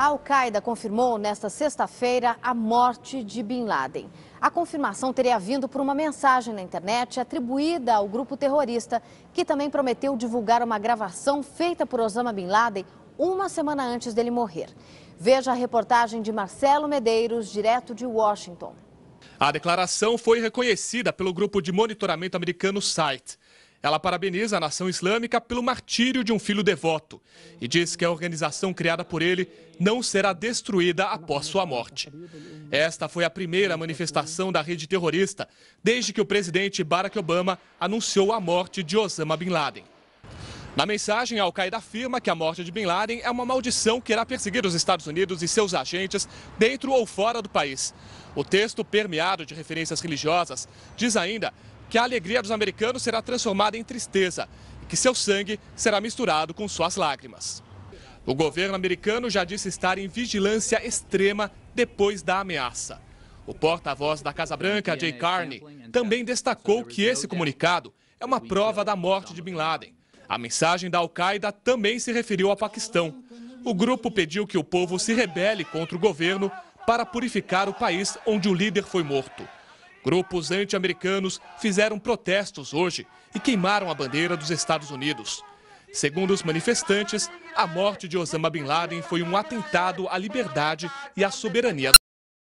A Al-Qaeda confirmou nesta sexta-feira a morte de Bin Laden. A confirmação teria vindo por uma mensagem na internet atribuída ao grupo terrorista, que também prometeu divulgar uma gravação feita por Osama Bin Laden uma semana antes dele morrer. Veja a reportagem de Marcelo Medeiros, direto de Washington. A declaração foi reconhecida pelo grupo de monitoramento americano SITE. Ela parabeniza a nação islâmica pelo martírio de um filho devoto e diz que a organização criada por ele não será destruída após sua morte. Esta foi a primeira manifestação da rede terrorista desde que o presidente Barack Obama anunciou a morte de Osama Bin Laden. Na mensagem, a Al-Qaeda afirma que a morte de Bin Laden é uma maldição que irá perseguir os Estados Unidos e seus agentes dentro ou fora do país. O texto, permeado de referências religiosas, diz ainda que a alegria dos americanos será transformada em tristeza e que seu sangue será misturado com suas lágrimas. O governo americano já disse estar em vigilância extrema depois da ameaça. O porta-voz da Casa Branca, Jay Carney, também destacou que esse comunicado é uma prova da morte de Bin Laden. A mensagem da Al-Qaeda também se referiu ao Paquistão. O grupo pediu que o povo se rebele contra o governo para purificar o país onde o líder foi morto. Grupos anti-americanos fizeram protestos hoje e queimaram a bandeira dos Estados Unidos. Segundo os manifestantes, a morte de Osama Bin Laden foi um atentado à liberdade e à soberania.